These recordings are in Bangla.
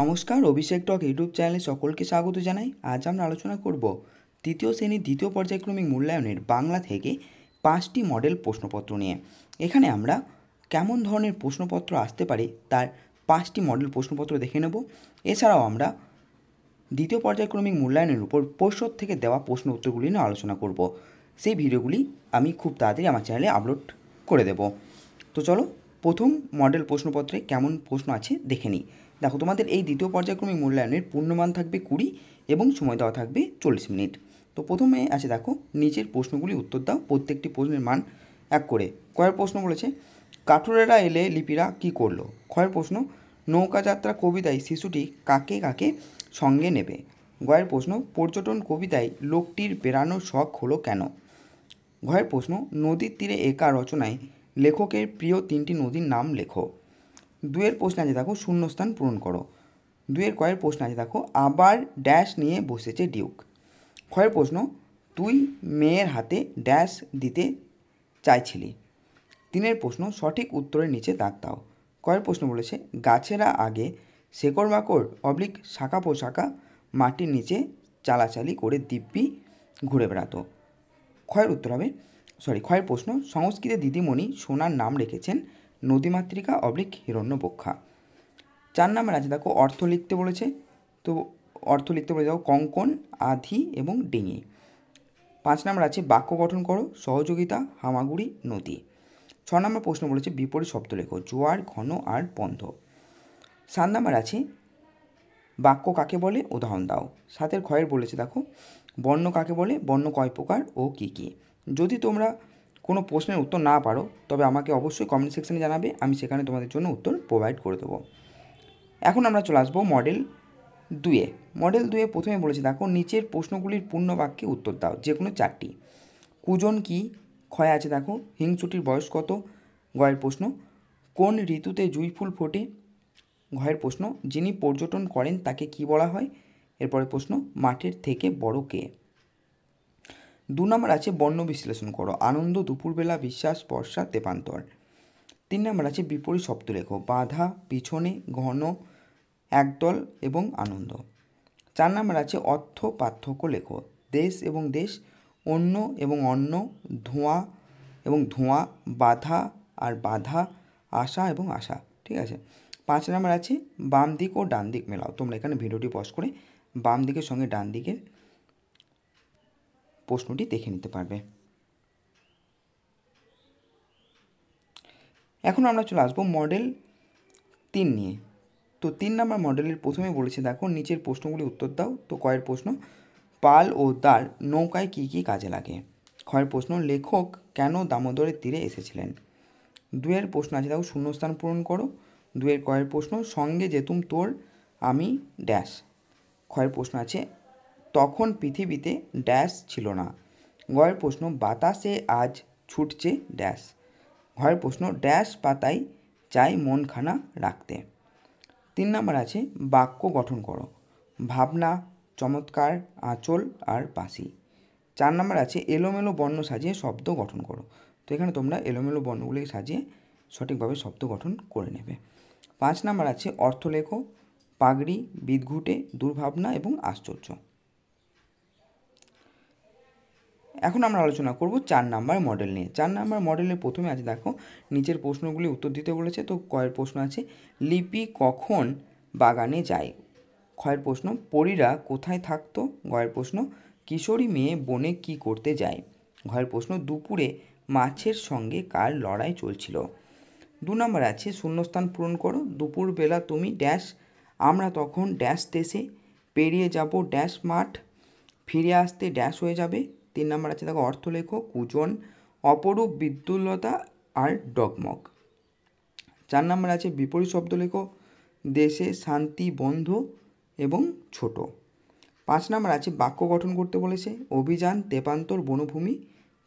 নমস্কার অভিষেক টক ইউটিউব চ্যানেলে সকলকে স্বাগত জানাই আজ আমরা আলোচনা করব তৃতীয় শ্রেণীর দ্বিতীয় পর্যায়ক্রমিক মূল্যায়নের বাংলা থেকে পাঁচটি মডেল প্রশ্নপত্র নিয়ে এখানে আমরা কেমন ধরনের প্রশ্নপত্র আসতে পারে তার পাঁচটি মডেল প্রশ্নপত্র দেখে নেব এছাড়াও আমরা দ্বিতীয় পর্যায়ক্রমিক মূল্যায়নের উপর পরিষদ থেকে দেওয়া প্রশ্ন উত্তরগুলি নিয়ে আলোচনা করব সেই ভিডিওগুলি আমি খুব তাড়াতাড়ি আমার চ্যানেলে আপলোড করে দেব তো চলো প্রথম মডেল প্রশ্নপত্রে কেমন প্রশ্ন আছে দেখে নিই দেখো তোমাদের এই দ্বিতীয় পর্যায়ক্রমিক মূল্যায়নের পূর্ণমান থাকবে কুড়ি এবং সময় দেওয়া থাকবে চল্লিশ মিনিট তো প্রথমে আছে দেখো নিচের প্রশ্নগুলি উত্তর দাও প্রত্যেকটি প্রশ্নের মান এক করে কয়ের প্রশ্ন বলেছে কাঠুরেরা এলে লিপিরা কি করলো ক্ষয়ের প্রশ্ন নৌকাযাত্রা কবিতায় শিশুটি কাকে কাকে সঙ্গে নেবে গয়ের প্রশ্ন পর্যটন কবিতায় লোকটির বেড়ানো শখ হলো কেন ঘয়ের প্রশ্ন নদীর তীরে একা রচনায় লেখকের প্রিয় তিনটি নদীর নাম লেখো দুয়ের প্রশ্ন আছে দেখো শূন্যস্থান পূরণ করো দুয়ের কয়ের প্রশ্ন আছে দেখো আবার ড্যাশ নিয়ে বসেছে ডিউক ক্ষয়ের প্রশ্ন তুই মেয়ের হাতে ড্যাশ দিতে চাইছিলি তিনের প্রশ্ন সঠিক উত্তরের নিচে দাগ দাও কয়ের প্রশ্ন বলেছে গাছেরা আগে শেকড় মাকড় অবলিক শাখা পোশাকা মাটির নিচে চালাচালি করে দিব্যি ঘুরে বেড়াতো ক্ষয়ের উত্তর হবে সরি ক্ষয়ের প্রশ্ন সংস্কৃতে দিদিমণি সোনার নাম রেখেছেন নদীমাতৃকা অবলিক হিরণ্যপক্ষা চার নাম্বার আছে দেখো অর্থ লিখতে বলেছে তো অর্থ লিখতে বলে দেখো কঙ্কন আধি এবং ডিঙি পাঁচ নাম্বার আছে বাক্য গঠন করো সহযোগিতা হামাগুড়ি নদী ছ নাম্বার প্রশ্ন বলেছে বিপরীত শব্দ লেখো জোয়ার ঘন আর বন্ধ সাত নাম্বার আছে বাক্য কাকে বলে উদাহরণ দাও সাতের ক্ষয়ের বলেছে দেখো বর্ণ কাকে বলে বর্ণ কয় প্রকার ও কী কী যদি তোমরা কোনো প্রশ্নের উত্তর না পারো তবে আমাকে অবশ্যই কমেন্ট সেকশানে জানাবে আমি সেখানে তোমাদের জন্য উত্তর প্রোভাইড করে দেবো এখন আমরা চলে আসবো মডেল দুয়ে মডেল দুয়ে প্রথমে বলেছি দেখো নিচের প্রশ্নগুলির পূর্ণ বাক্যে উত্তর দাও যে কোনো চারটি কুজন কি ক্ষয় আছে দেখো হিংসুটির বয়স কত গয়ের প্রশ্ন কোন ঋতুতে জুঁই ফুল ফোটে ঘয়ের প্রশ্ন যিনি পর্যটন করেন তাকে কি বলা হয় এরপরে প্রশ্ন মাঠের থেকে বড় কে দু নম্বর আছে বর্ণ বিশ্লেষণ করো আনন্দ দুপুরবেলা বিশ্বাস বর্ষা দেবান্তর তিন নম্বর আছে বিপরীত শব্দ লেখো বাধা পিছনে ঘন একদল এবং আনন্দ চার নম্বর আছে অর্থ পার্থক্য লেখো দেশ এবং দেশ অন্য এবং অন্য ধোঁয়া এবং ধোঁয়া বাধা আর বাধা আশা এবং আশা ঠিক আছে পাঁচ নম্বর আছে বাম দিক ও ডান দিক মেলাও তোমরা এখানে ভিডিওটি পজ করে বাম দিকের সঙ্গে ডান দিকের প্রশ্নটি দেখে নিতে পারবে এখন আমরা চলে আসবো মডেল তিন নিয়ে তো তিন নম্বর মডেলের প্রথমে বলেছে দেখো নিচের প্রশ্নগুলি উত্তর দাও তো কয়ের প্রশ্ন পাল ও দ্বার নৌকায় কি কি কাজে লাগে খয়ের প্রশ্ন লেখক কেন দামোদরের তীরে এসেছিলেন দুয়ের প্রশ্ন আছে দেখো শূন্যস্থান পূরণ করো দুয়ের কয়ের প্রশ্ন সঙ্গে যেতুম তোর আমি ড্যাশ খয়ের প্রশ্ন আছে তখন পৃথিবীতে ড্যাশ ছিল না ঘরের প্রশ্ন বাতাসে আজ ছুটছে ড্যাশ ঘরের প্রশ্ন ড্যাশ পাতায় চাই মনখানা রাখতে তিন নম্বর আছে বাক্য গঠন করো ভাবনা চমৎকার আঁচল আর পাশি চার নম্বর আছে এলোমেলো বর্ণ সাজিয়ে শব্দ গঠন করো তো এখানে তোমরা এলোমেলো বর্ণগুলিকে সাজিয়ে সঠিকভাবে শব্দ গঠন করে নেবে পাঁচ নম্বর আছে অর্থলেখ পাগড়ি বিদঘুটে দুর্ভাবনা এবং আশ্চর্য এখন আমরা আলোচনা করব চার নাম্বার মডেল নিয়ে চার নাম্বার মডেলে প্রথমে আছে দেখো নিচের প্রশ্নগুলি উত্তর দিতে বলেছে তো কয়ের প্রশ্ন আছে লিপি কখন বাগানে যায় ক্ষয়ের প্রশ্ন পরীরা কোথায় থাকতো গয়ের প্রশ্ন কিশোরী মেয়ে বনে কি করতে যায় ঘয়ের প্রশ্ন দুপুরে মাছের সঙ্গে কার লড়াই চলছিল দু নম্বর আছে শূন্যস্থান পূরণ করো দুপুরবেলা তুমি ড্যাশ আমরা তখন ড্যাশ দেশে পেরিয়ে যাব ড্যাশ মাঠ ফিরে আসতে ড্যাশ হয়ে যাবে তিন নম্বর আছে দেখো অর্থ কুজন অপরূপ বিদ্যুলতা আর ডগমগ চার নম্বর আছে বিপরীত শব্দ দেশে শান্তি বন্ধ এবং ছোট পাঁচ নম্বর আছে বাক্য গঠন করতে বলেছে অভিযান তেপান্তর বনভূমি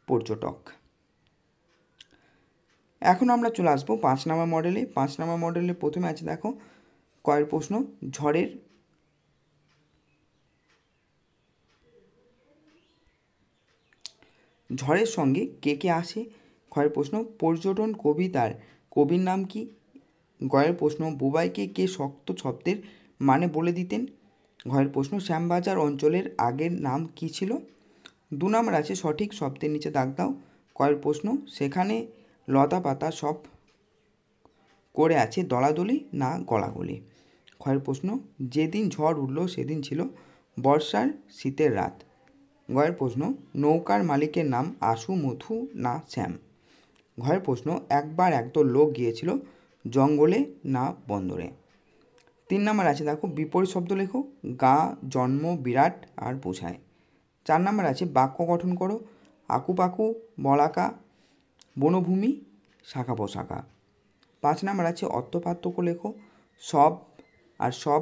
পর্যটক এখন আমরা চলে আসবো পাঁচ নম্বর মডেলে পাঁচ নম্বর মডেলে প্রথমে আছে দেখো কয়ের প্রশ্ন ঝড়ের ঝড়ের সঙ্গে কে কে আসে খয়ের প্রশ্ন পর্যটন কবিতার কবির নাম কি গয়ের প্রশ্ন বুবাইকে কে শক্ত শব্দের মানে বলে দিতেন ঘয়ের প্রশ্ন শ্যামবাজার অঞ্চলের আগের নাম কি ছিল দু নাম্বার আছে সঠিক শব্দের নিচে দাগ দাও কয়ের প্রশ্ন সেখানে লতা পাতা সব করে আছে দলাদলি না গলাগলি ক্ষয়ের প্রশ্ন যেদিন ঝড় উঠল সেদিন ছিল বর্ষার শীতের রাত ঘয়ের প্রশ্ন নৌকার মালিকের নাম আশু মথু না শ্যাম ঘয়ের প্রশ্ন একবার একদল লোক গিয়েছিল জঙ্গলে না বন্দরে তিন নম্বর আছে দেখো বিপরীত শব্দ লেখো গা জন্ম বিরাট আর বোঝায় চার নম্বর আছে বাক্য গঠন করো আকুপাকু বলাকা বনভূমি শাখা পোশাখা পাঁচ নম্বর আছে অর্থপার্থক্য লেখো সব আর সব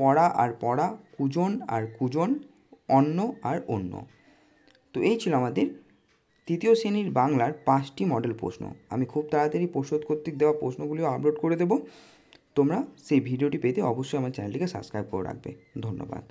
পড়া আর পড়া কুজন আর কুজন অন্য আর অন্য তো এই ছিল আমাদের তৃতীয় শ্রেণীর বাংলার পাঁচটি মডেল প্রশ্ন আমি খুব তাড়াতাড়ি প্রস্তুত কর্তৃক দেওয়া প্রশ্নগুলিও আপলোড করে দেব তোমরা সেই ভিডিওটি পেতে অবশ্যই আমার চ্যানেলটিকে সাবস্ক্রাইব করে রাখবে ধন্যবাদ